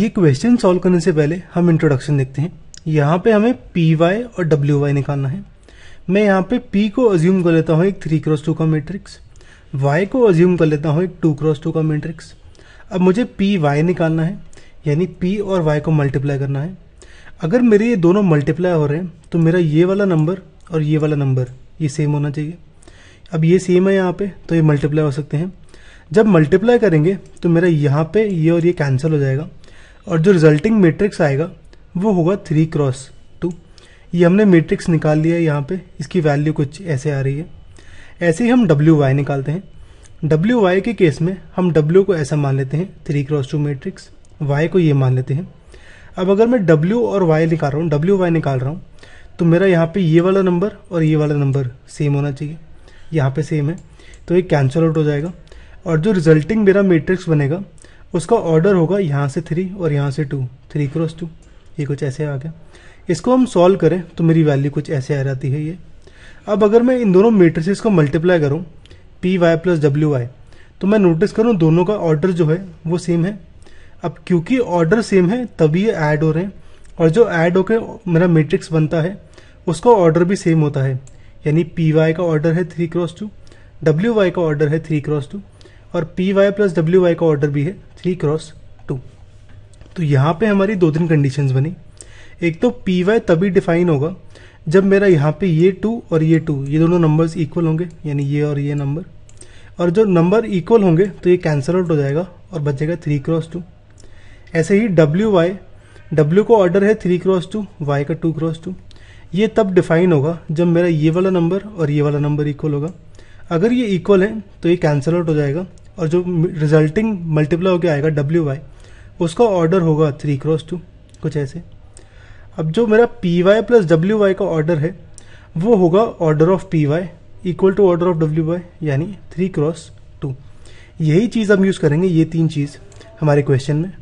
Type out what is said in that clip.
ये question solve करने से पहले हम इंट्रोडक्शन देखते हैं यहाँ पे हमें पी वाई और डब्ल्यू वाई निकालना है मैं यहाँ पे पी को अज्यूम कर लेता हूँ एक थ्री क्रॉस टू का मैट्रिक्स वाई को अज्यूम कर लेता हूँ एक टू क्रॉस टू का मैट्रिक्स अब मुझे पी वाई निकालना है यानी पी और वाई को मल्टीप्लाई करना है अगर मेरे ये दोनों मल्टीप्लाई हो रहे हैं तो मेरा ये वाला नंबर और ये वाला नंबर ये सेम होना चाहिए अब ये सेम है यहाँ पे तो ये मल्टीप्लाई हो सकते हैं जब मल्टीप्लाई करेंगे तो मेरा यहाँ पे ये और ये कैंसिल हो जाएगा और जो रिजल्टिंग मेट्रिक्स आएगा वो होगा थ्री क्रॉस टू ये हमने मेट्रिक्स निकाल लिया है यहाँ पे इसकी वैल्यू कुछ ऐसे आ रही है ऐसे ही हम डब्ल्यू वाई निकालते हैं डब्ल्यू वाई के केस में हम डब्ल्यू को ऐसा मान लेते हैं three cross two matrix Y को ये मान लेते हैं अब अगर मैं डब्ल्यू और वाई निकाल रहा हूँ डब्ल्यू वाई निकाल रहा हूँ तो मेरा यहाँ पे ये वाला नंबर और ये वाला नंबर सेम होना चाहिए यहाँ पे सेम है तो ये कैंसिल आउट हो जाएगा और जो रिजल्टिंग मेरा मेट्रिक्स बनेगा उसका ऑर्डर होगा यहाँ से थ्री और यहाँ से टू थ्री क्रॉस टू ये कुछ ऐसे आ गया इसको हम सॉल्व करें तो मेरी वैल्यू कुछ ऐसे आ जाती है ये अब अगर मैं इन दोनों मेट्रिसेस को मल्टीप्लाई करूँ P Y plus W Y तो मैं नोटिस करूँ दोनों का ऑर्डर जो है वो सेम है अब क्योंकि ऑर्डर सेम है तभी ये ऐड हो रहे हैं और जो ऐड होकर मेरा मेट्रिक्स बनता है उसका ऑर्डर भी सेम होता है यानी पी वाई का ऑर्डर है three cross two W Y का ऑर्डर है थ्री क्रॉस टू और P Y plus W Y का ऑर्डर भी है थ्री क्रॉस टू तो यहाँ पे हमारी दो तीन कंडीशंस बनी एक तो पी वाई तभी डिफाइन होगा जब मेरा यहाँ पे ये टू और ये टू ये दोनों नंबर्स इक्वल होंगे यानी ये और ये नंबर और जो नंबर इक्वल होंगे तो ये कैंसल आउट हो जाएगा और बचेगा थ्री क्रॉस टू ऐसे ही डब्ल्यू वाई डब्ल्यू को ऑर्डर है थ्री क्रॉस टू वाई का टू क्रॉस टू ये तब डिफाइन होगा जब मेरा ये वाला नंबर और ये वाला नंबर इक्वल होगा अगर ये इक्वल है तो ये कैंसल आउट हो जाएगा और जो रिजल्टिंग मल्टीप्लाई होकर आएगा डब्ल्यू वाई उसका ऑर्डर होगा थ्री क्रॉस टू कुछ ऐसे अब जो मेरा P Y plus W Y का ऑर्डर है वो होगा order of P Y equal to order of W Y यानी थ्री क्रॉस टू यही चीज़ हम यूज़ करेंगे ये तीन चीज़ हमारे क्वेश्चन में